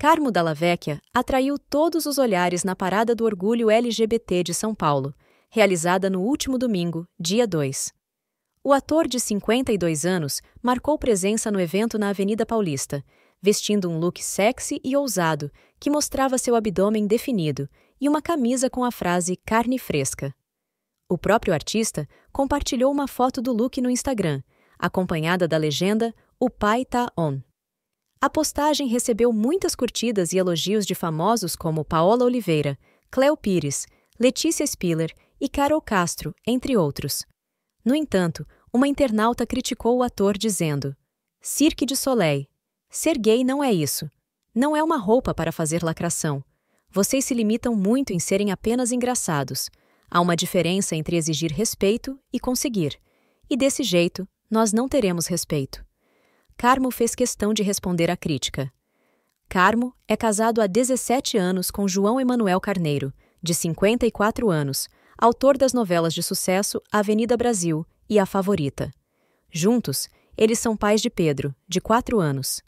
Carmo Dalla Vecchia atraiu todos os olhares na Parada do Orgulho LGBT de São Paulo, realizada no último domingo, dia 2. O ator de 52 anos marcou presença no evento na Avenida Paulista, vestindo um look sexy e ousado que mostrava seu abdômen definido e uma camisa com a frase carne fresca. O próprio artista compartilhou uma foto do look no Instagram, acompanhada da legenda O Pai Tá On. A postagem recebeu muitas curtidas e elogios de famosos como Paola Oliveira, Cleo Pires, Letícia Spiller e Carol Castro, entre outros. No entanto, uma internauta criticou o ator dizendo: Cirque de Soleil. Ser gay não é isso. Não é uma roupa para fazer lacração. Vocês se limitam muito em serem apenas engraçados. Há uma diferença entre exigir respeito e conseguir. E desse jeito, nós não teremos respeito. Carmo fez questão de responder à crítica. Carmo é casado há 17 anos com João Emanuel Carneiro, de 54 anos, autor das novelas de sucesso Avenida Brasil e A Favorita. Juntos, eles são pais de Pedro, de 4 anos.